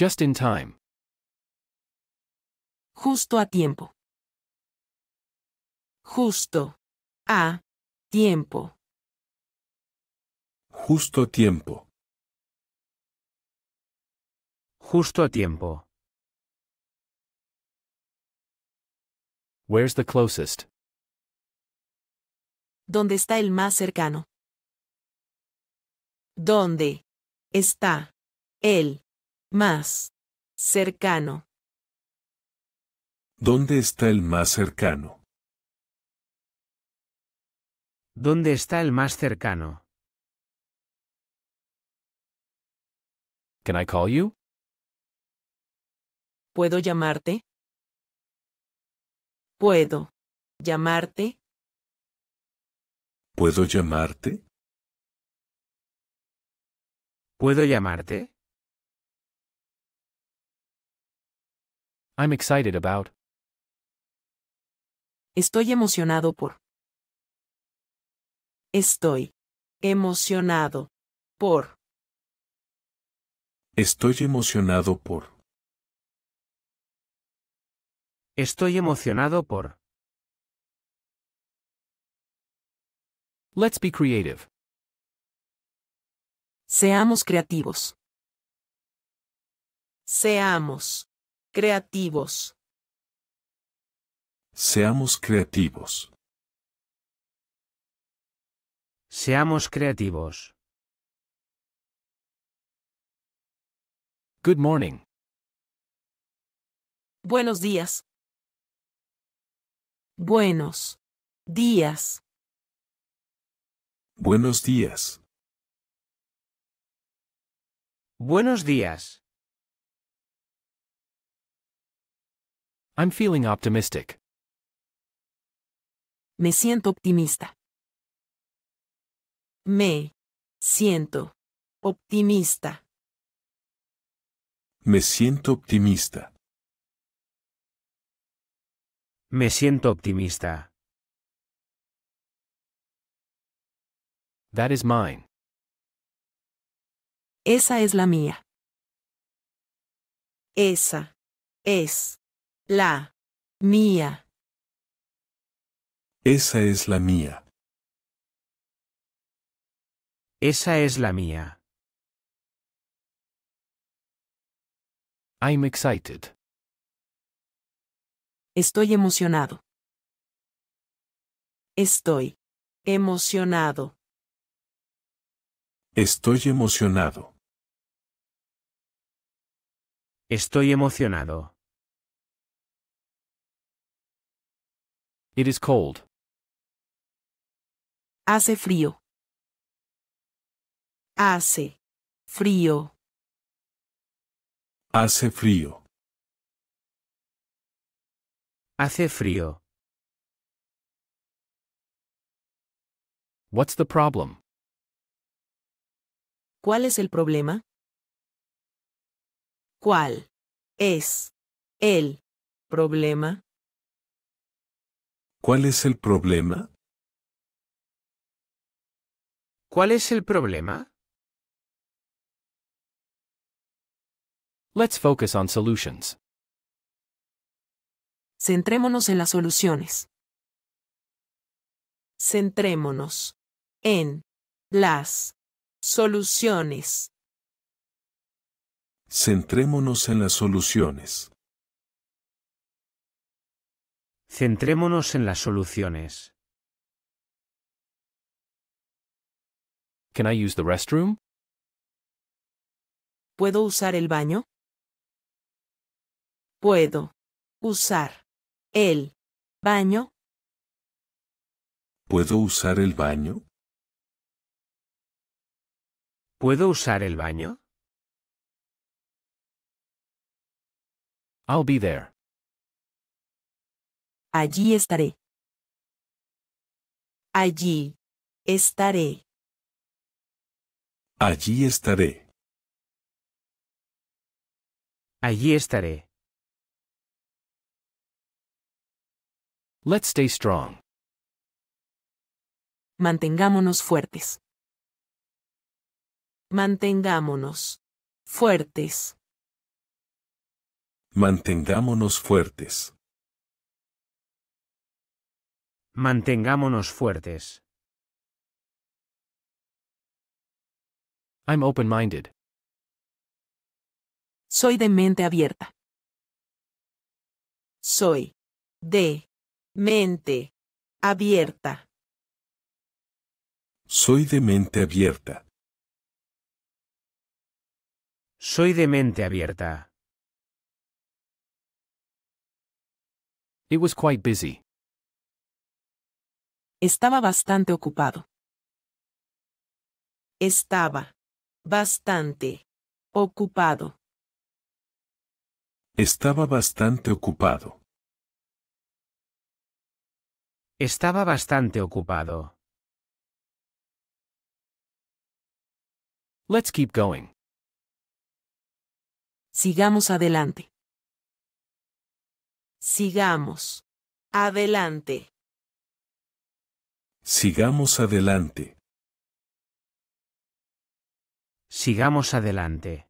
Just in time. Justo a tiempo. Justo. A. Tiempo. Justo a tiempo. Justo a tiempo. Where's the closest? ¿Dónde está el más cercano? ¿Dónde está él? más cercano. ¿Dónde está el más cercano? ¿Dónde está el más cercano? Can I call you? ¿Puedo llamarte? ¿Puedo llamarte? ¿Puedo llamarte? ¿Puedo llamarte? I'm excited about. Estoy emocionado por. Estoy emocionado por. Estoy emocionado por. Estoy emocionado por. Let's be creative. Seamos creativos. Seamos creativos. Seamos creativos. Seamos creativos. Good morning. Buenos días. Buenos días. Buenos días. Buenos días. I'm feeling optimistic. Me siento optimista. Me siento optimista. Me siento optimista. Me siento optimista. That is mine. Esa es la mía. Esa es la mía. Esa es la mía. Esa es la mía. I'm excited. Estoy emocionado. Estoy emocionado. Estoy emocionado. Estoy emocionado. It is cold. Hace frío. Hace frío. Hace frío. Hace frío. What's the problem? ¿Cuál es el problema? ¿Cuál es el problema? ¿Cuál es el problema? ¿Cuál es el problema? Let's focus on solutions. Centrémonos en las soluciones. Centrémonos en las soluciones. Centrémonos en las soluciones. Centrémonos en las soluciones. Can I use the restroom? ¿Puedo usar el baño? Puedo usar el baño. ¿Puedo usar el baño? ¿Puedo usar el baño? I'll be there. Allí estaré. Allí estaré. Allí estaré. Allí estaré. Let's stay strong. Mantengámonos fuertes. Mantengámonos fuertes. Mantengámonos fuertes. Mantengámonos fuertes. I'm open-minded. Soy de mente abierta. Soy de mente abierta. Soy de mente abierta. Soy de mente abierta. It was quite busy. Estaba bastante ocupado. Estaba. Bastante. Ocupado. Estaba bastante ocupado. Estaba bastante ocupado. Let's keep going. Sigamos adelante. Sigamos. Adelante. Sigamos adelante. Sigamos adelante.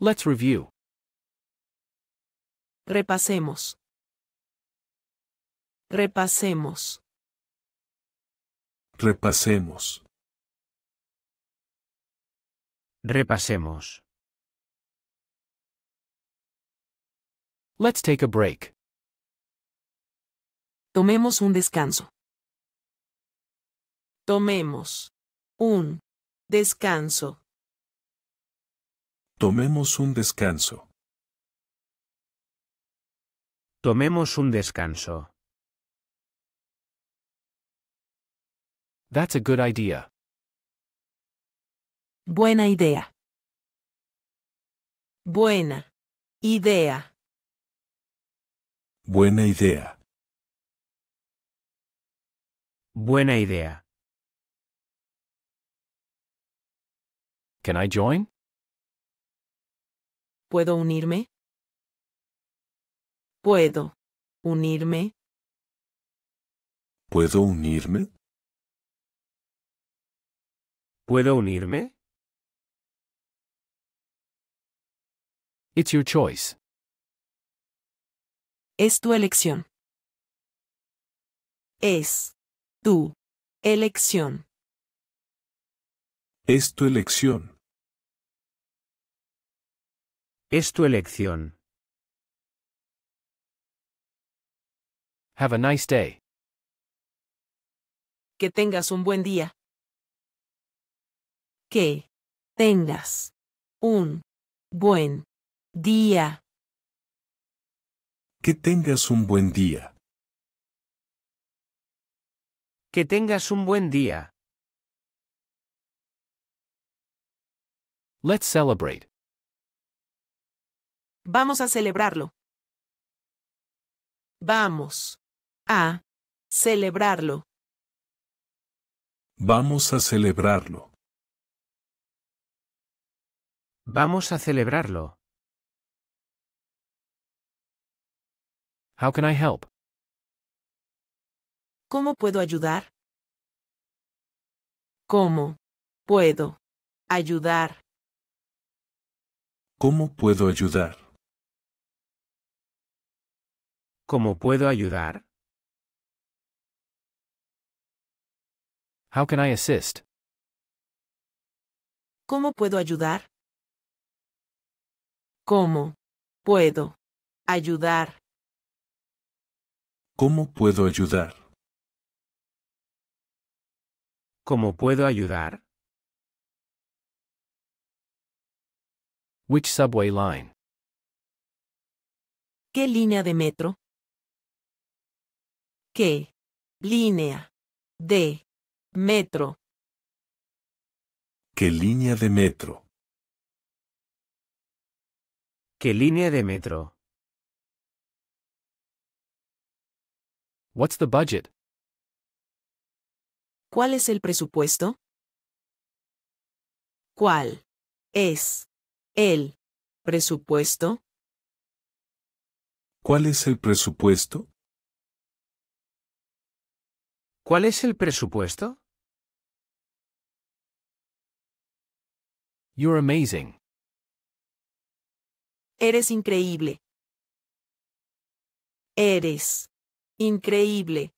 Let's review. Repasemos. Repasemos. Repasemos. Repasemos. Let's take a break. Tomemos un descanso. Tomemos un descanso. Tomemos un descanso. Tomemos un descanso. That's a good idea. Buena idea. Buena idea. Buena idea. Buena idea. Can I join? ¿Puedo unirme? ¿Puedo unirme? ¿Puedo unirme? ¿Puedo unirme? It's your choice. Es tu elección. Es tu elección. Es tu elección. Es tu elección. Have a nice day. Que tengas un buen día. Que tengas un buen día. Que tengas un buen día. Que tengas un buen día. Let's celebrate. Vamos a celebrarlo. Vamos a celebrarlo. Vamos a celebrarlo. Vamos a celebrarlo. How can I help? ¿Cómo puedo ayudar? ¿Cómo puedo ayudar? ¿Cómo puedo ayudar? ¿Cómo puedo ayudar? How can I assist? ¿Cómo puedo ayudar? ¿Cómo puedo ayudar? ¿Cómo puedo ayudar? ¿Cómo puedo ayudar? Which subway line? ¿Qué línea de metro? ¿Qué línea de metro? ¿Qué línea de metro? ¿Qué línea de metro? What's the budget? ¿Cuál es el presupuesto? ¿Cuál es el presupuesto? ¿Cuál es el presupuesto? ¿Cuál es el presupuesto? You're amazing. Eres increíble. Eres increíble.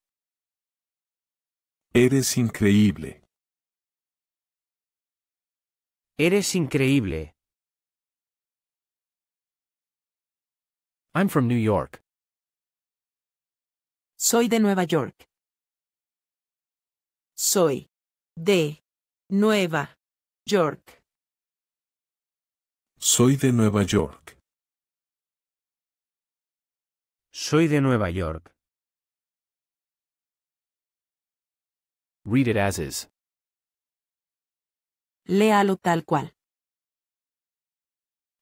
Eres increíble. Eres increíble. I'm from New York. Soy de Nueva York. Soy de Nueva York. Soy de Nueva York. Soy de Nueva York. Read it as is. Léalo tal cual.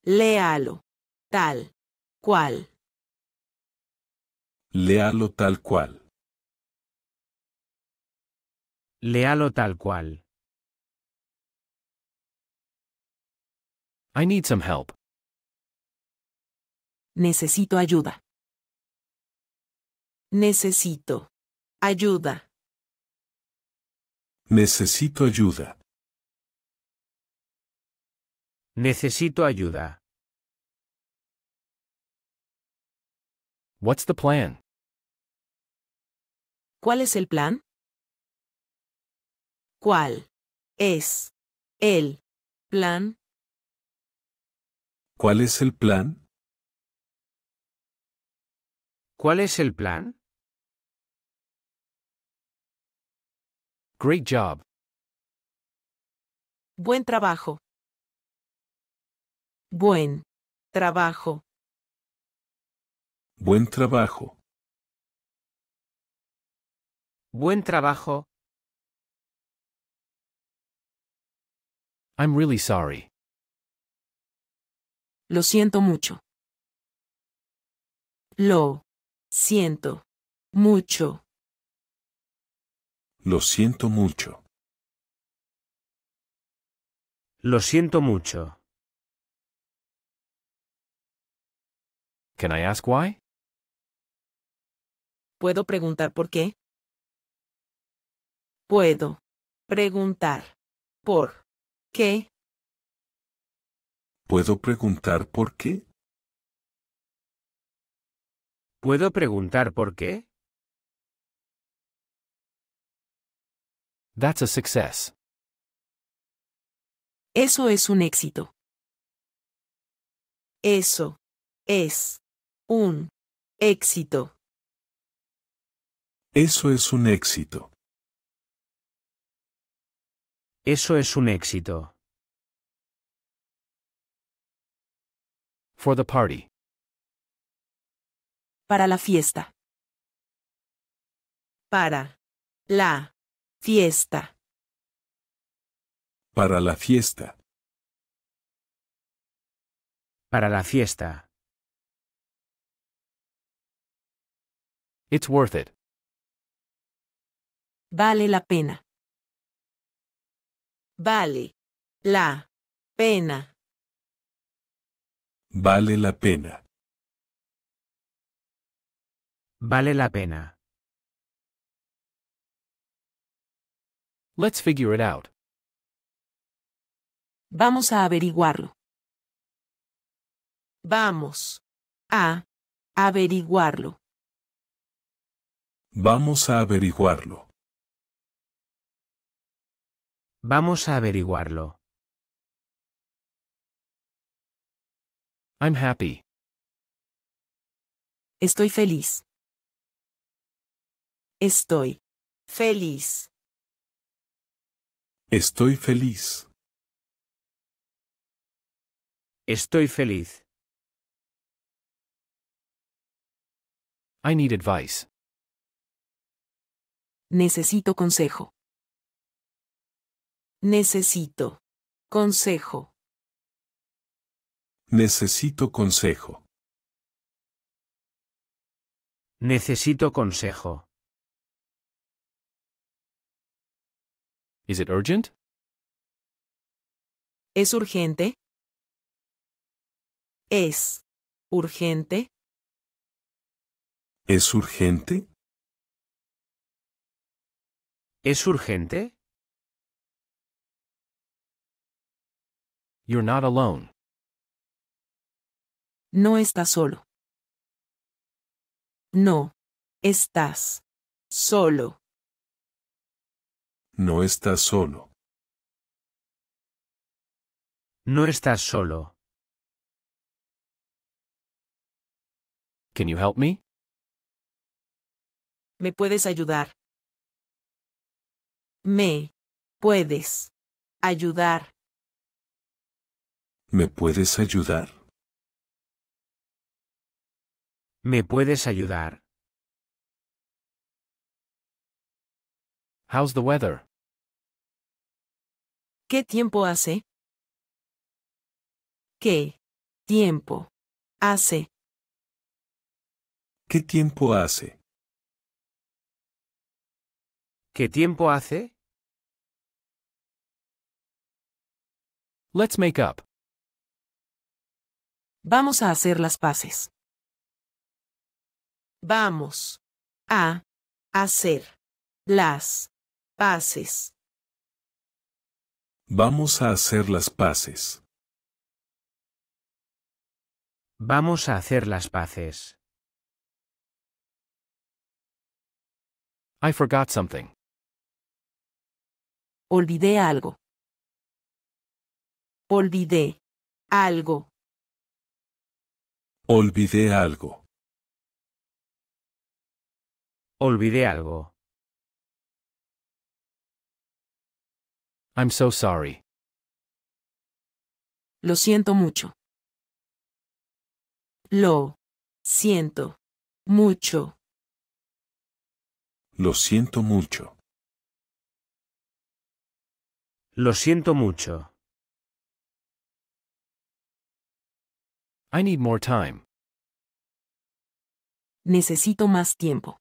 Léalo. Tal. Cual. Léalo tal cual. Léalo tal cual. I need some help. Necesito ayuda. Necesito. Ayuda. Necesito ayuda. Necesito ayuda. What's the plan? ¿Cuál es el plan? ¿Cuál es el plan? ¿Cuál es el plan? ¿Cuál es el plan? Great job. Buen trabajo. Buen trabajo. Buen trabajo. Buen trabajo. I'm really sorry. Lo siento mucho. Lo siento mucho. Lo siento mucho. Lo siento mucho. Can I ask why? ¿Puedo preguntar por qué? Puedo preguntar por qué. ¿Puedo preguntar por qué? ¿Puedo preguntar por qué? Eso es un éxito. Eso es un éxito. Eso es un éxito. Eso es un éxito. For the party. Para la fiesta. Para la Fiesta. Para la fiesta. Para la fiesta. It's worth it. Vale la pena. Vale. La. Pena. Vale la pena. Vale la pena. Let's figure it out. Vamos a averiguarlo. Vamos a averiguarlo. Vamos a averiguarlo. Vamos a averiguarlo. I'm happy. Estoy feliz. Estoy feliz. Estoy feliz. Estoy feliz. I need advice. Necesito consejo. Necesito consejo. Necesito consejo. Necesito consejo. Is it urgent? ¿Es urgente? ¿Es urgente? ¿Es urgente? ¿Es urgente? You're not alone. No estás solo. No. Estás. Solo. No estás solo. No estás solo. Can you help me? ¿Me puedes ayudar? Me puedes ayudar. ¿Me puedes ayudar? ¿Me puedes ayudar? How's the weather? ¿Qué tiempo hace? ¿Qué tiempo hace? ¿Qué tiempo hace? ¿Qué tiempo hace? Let's make up. Vamos a hacer las paces. Vamos a hacer las paces. Vamos a hacer las paces. Vamos a hacer las paces. I forgot something. Olvidé algo. Olvidé algo. Olvidé algo. Olvidé algo. I'm so sorry. Lo siento mucho. Lo siento mucho. Lo siento mucho. Lo siento mucho. I need more time. Necesito más tiempo.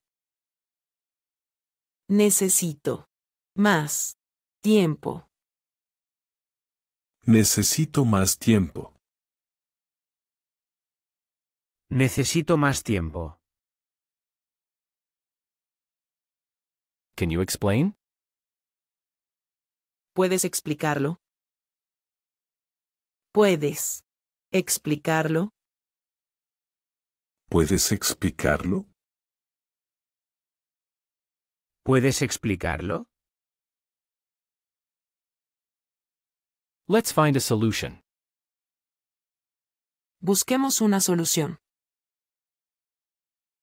Necesito más Tiempo. Necesito más tiempo. Necesito más tiempo. Can you explain? ¿Puedes explicarlo? ¿Puedes explicarlo? ¿Puedes explicarlo? ¿Puedes explicarlo? Let's find a solution. Busquemos una solución.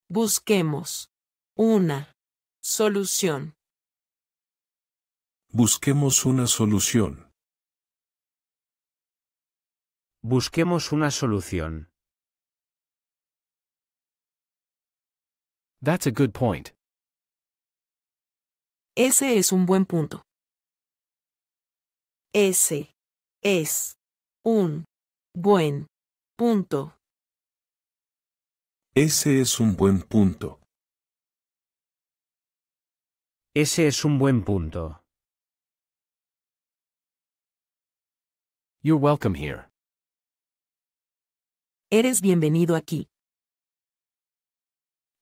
Busquemos una solución. Busquemos una solución. Busquemos una solución. That's a good point. Ese es un buen punto. Ese es un buen punto. Ese es un buen punto. Ese es un buen punto. You're welcome here. Eres bienvenido aquí.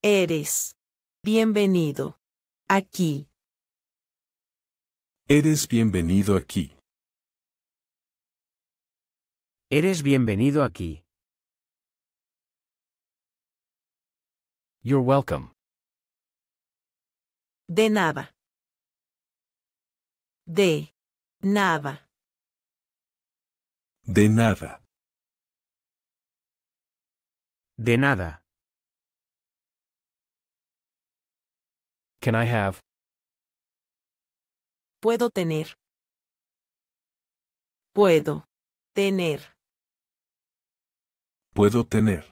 Eres bienvenido aquí. Eres bienvenido aquí. Eres bienvenido aquí. You're welcome. De nada. De nada. De nada. De nada. Can I have? Puedo tener. Puedo tener. Puedo tener.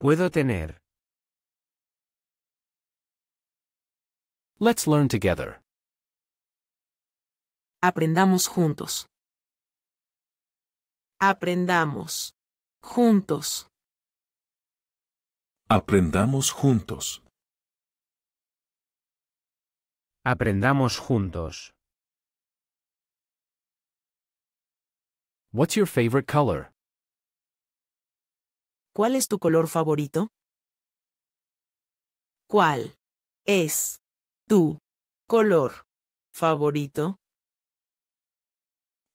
Puedo tener. Let's learn together. Aprendamos juntos. Aprendamos. Juntos. Aprendamos juntos. Aprendamos juntos. What's your favorite color? ¿Cuál es tu color favorito? ¿Cuál es tu color favorito?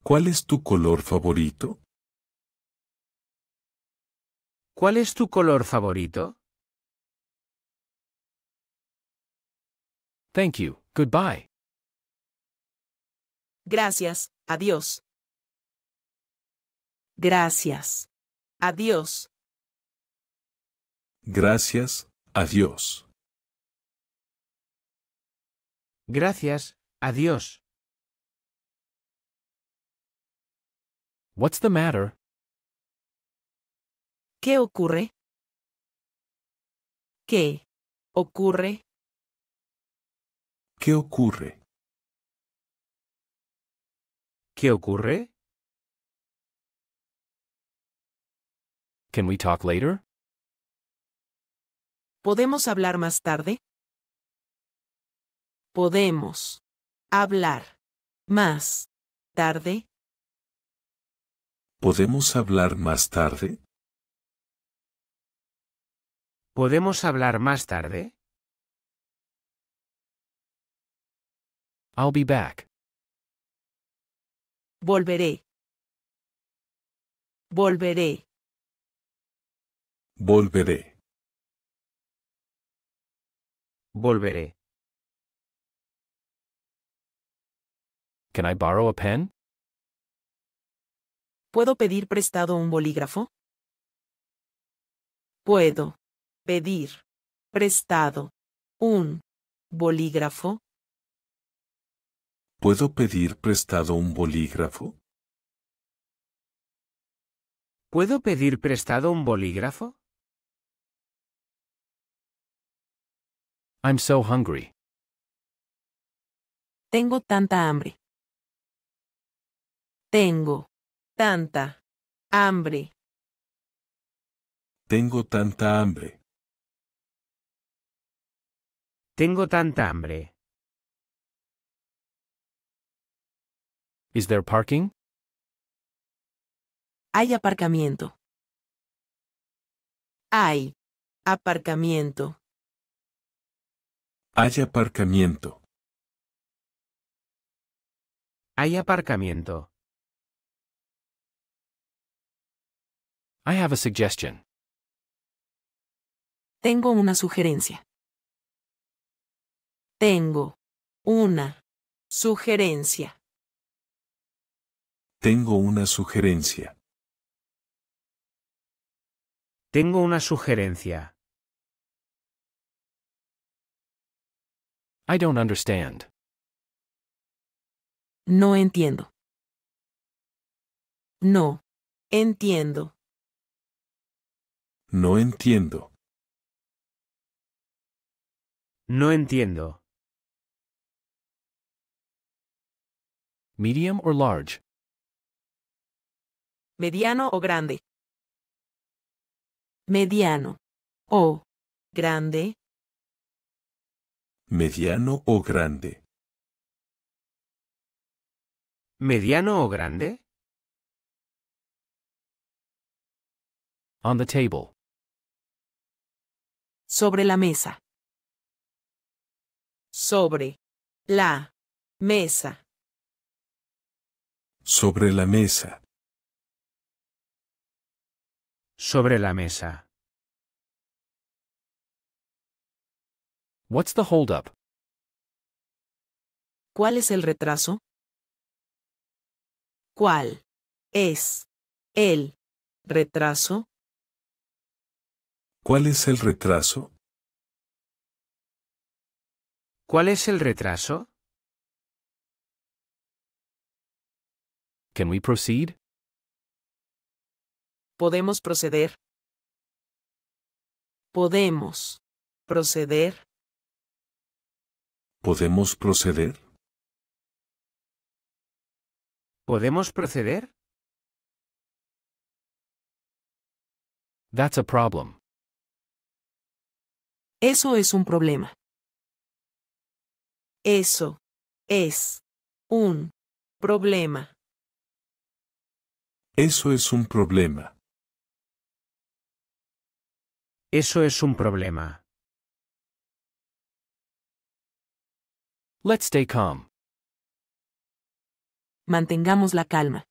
¿Cuál es tu color favorito? ¿Cuál es tu color favorito? Thank you. Goodbye. Gracias. Adiós. Gracias. Adiós. Gracias. Adiós. Gracias. Adiós. What's the matter? ¿Qué ocurre? ¿Qué ocurre? ¿Qué ocurre? ¿Qué ocurre? Can we talk later? ¿Podemos hablar más tarde? Podemos hablar más tarde. ¿Podemos hablar más tarde? ¿Podemos hablar más tarde? I'll be back. Volveré. Volveré. Volveré. Volveré. Can I borrow a pen? ¿Puedo pedir prestado un bolígrafo? Puedo pedir prestado un bolígrafo. ¿Puedo pedir prestado un bolígrafo? ¿Puedo pedir prestado un bolígrafo? I'm so hungry. Tengo tanta hambre. Tengo tanta hambre. Tengo tanta hambre. Tengo tanta hambre. Is there parking? Hay aparcamiento. Hay aparcamiento. Hay aparcamiento. Hay aparcamiento. I have a suggestion. Tengo una sugerencia. Tengo una sugerencia. Tengo una sugerencia. Tengo una sugerencia. I don't understand. No entiendo. No. Entiendo. No entiendo. No entiendo. Medium or large? Mediano o grande. Mediano. O. Grande mediano o grande. ¿Mediano o grande? On the table. Sobre la mesa. Sobre la mesa. Sobre la mesa. Sobre la mesa. What's the ¿Cuál es el retraso? ¿Cuál es el retraso? ¿Cuál es el retraso? ¿Cuál es el retraso? Can we proceed? Podemos proceder. Podemos proceder. ¿Podemos proceder? ¿Podemos proceder? That's a problem. Eso es un problema. Eso es un problema. Eso es un problema. Eso es un problema. Let's stay calm. Mantengamos la calma.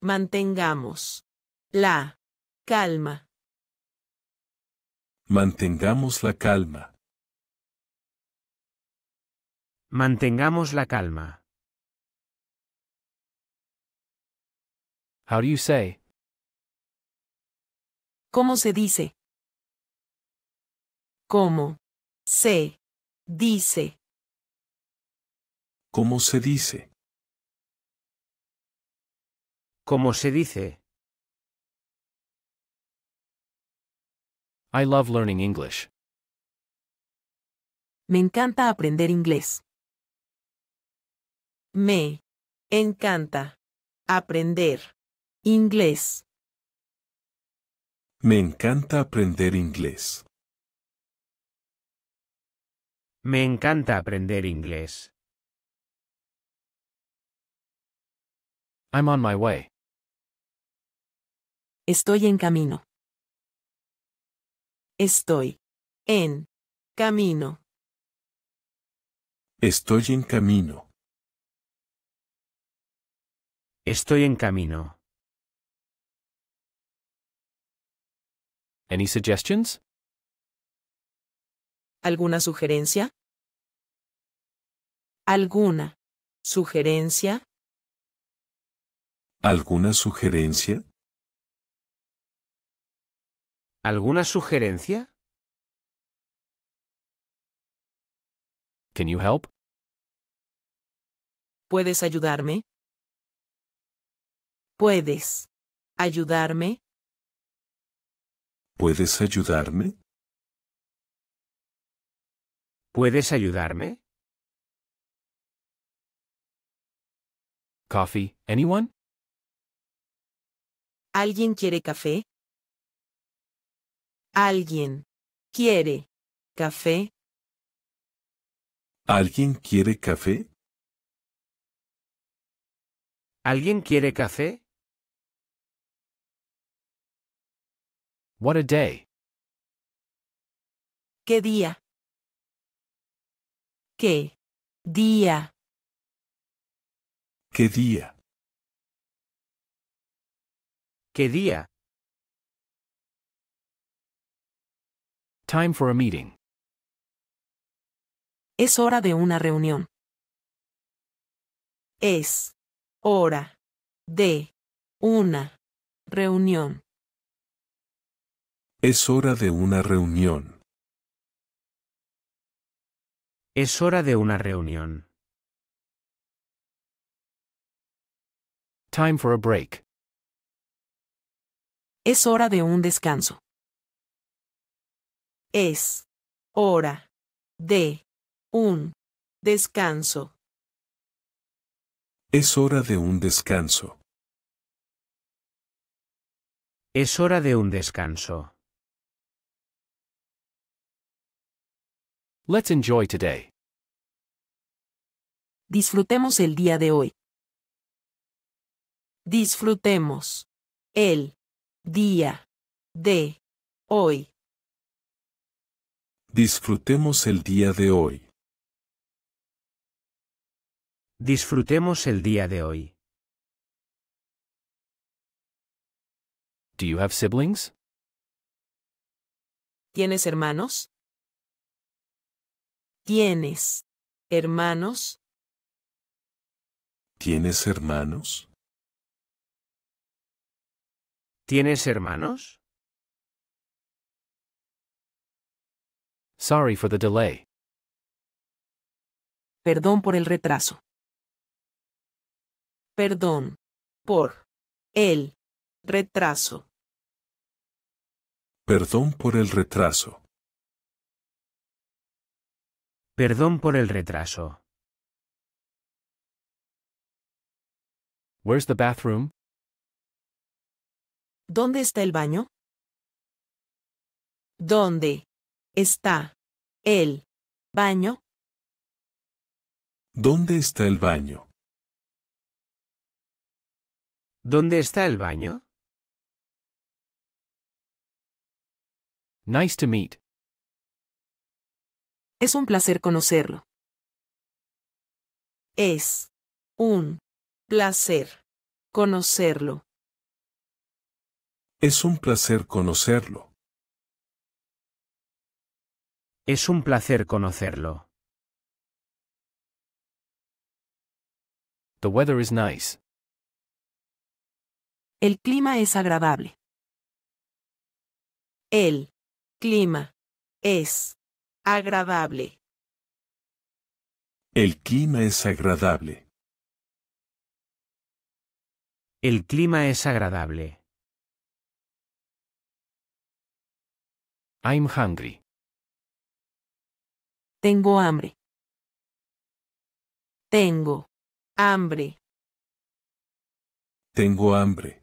Mantengamos la calma. Mantengamos la calma. Mantengamos la calma. How do you say? ¿Cómo se dice? ¿Cómo se Dice. ¿Cómo se dice? ¿Cómo se dice? I love learning English. Me encanta aprender inglés. Me encanta aprender inglés. Me encanta aprender inglés. Me encanta aprender inglés. I'm on my way. Estoy en camino. Estoy en camino. Estoy en camino. Estoy en camino. Any suggestions? ¿Alguna sugerencia? ¿Alguna sugerencia? ¿Alguna sugerencia? ¿Alguna sugerencia? Can you help? ¿Puedes ayudarme? ¿Puedes ayudarme? ¿Puedes ayudarme? ¿Puedes ayudarme? Coffee, anyone? ¿Alguien quiere café? ¿Alguien quiere café? ¿Alguien quiere café? ¿Alguien quiere café? What a day. ¿Qué día? ¿Qué? Día. ¿Qué día? ¿Qué día? Time for a meeting. Es hora de una reunión. Es hora de una reunión. Es hora de una reunión. Es hora de una reunión. Time for a break. Es hora de un descanso. Es hora de un descanso. Es hora de un descanso. Es hora de un descanso. Let's enjoy today. Disfrutemos el día de hoy. Disfrutemos el día de hoy. Disfrutemos el día de hoy. Disfrutemos el día de hoy. Do you have siblings? ¿Tienes hermanos? ¿Tienes hermanos? ¿Tienes hermanos? ¿Tienes hermanos? Sorry for the delay. Perdón por el retraso. Perdón por el retraso. Perdón por el retraso. Perdón por el retraso. Where's the bathroom? ¿Dónde está el baño? ¿Dónde está el baño? ¿Dónde está el baño? ¿Dónde está el baño? Nice to meet. Es un placer conocerlo. Es un placer conocerlo. Es un placer conocerlo. Es un placer conocerlo. The weather is nice. El clima es agradable. El clima es Agradable. El clima es agradable. El clima es agradable. I'm hungry. Tengo hambre. Tengo hambre. Tengo hambre.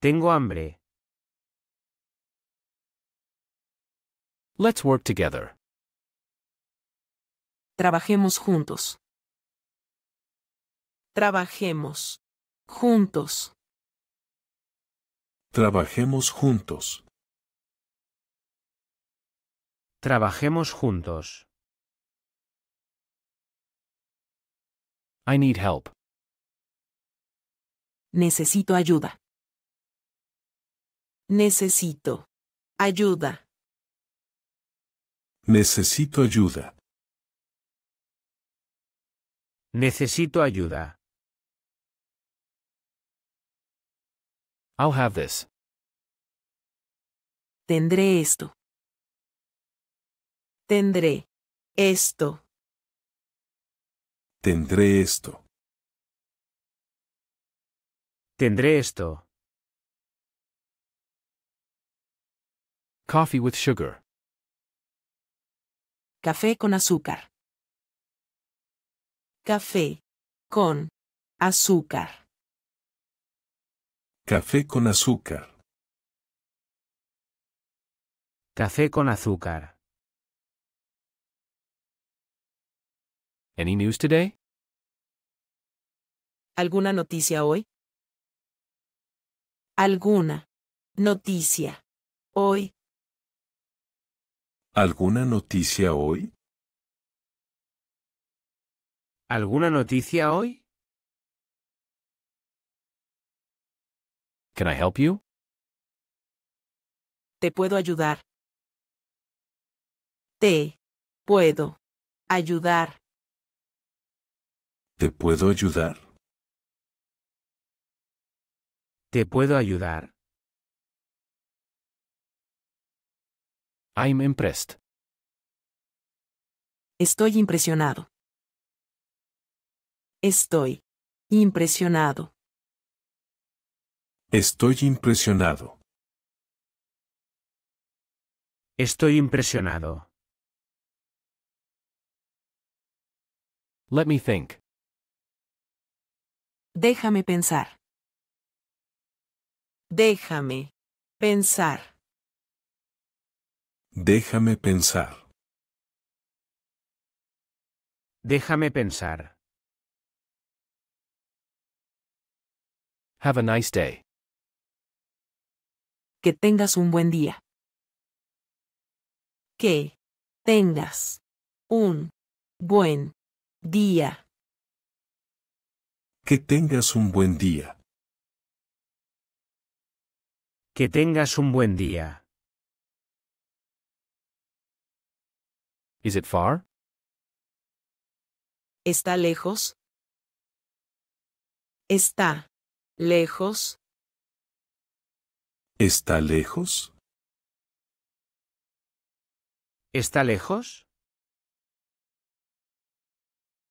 Tengo hambre. Let's work together. Trabajemos juntos. Trabajemos juntos. Trabajemos juntos. Trabajemos juntos. I need help. Necesito ayuda. Necesito ayuda. Necesito ayuda. Necesito ayuda. I'll have this. Tendré esto. Tendré esto. Tendré esto. Tendré esto. Coffee with sugar. Café con azúcar. Café con azúcar. Café con azúcar. Café con azúcar. Any news today? ¿Alguna noticia hoy? ¿Alguna noticia hoy? ¿Alguna noticia hoy? ¿Alguna noticia hoy? Can I help you? Te puedo ayudar. Te puedo ayudar. ¿Te puedo ayudar? ¿Te puedo ayudar? I'm impressed. Estoy impresionado. Estoy impresionado. Estoy impresionado. Estoy impresionado. Let me think. Déjame pensar. Déjame pensar. Déjame pensar. Déjame pensar. Have a nice day. Que tengas un buen día. Que tengas un buen día. Que tengas un buen día. Que tengas un buen día. Is it far? ¿Está lejos? ¿Está lejos? ¿Está lejos? ¿Está lejos?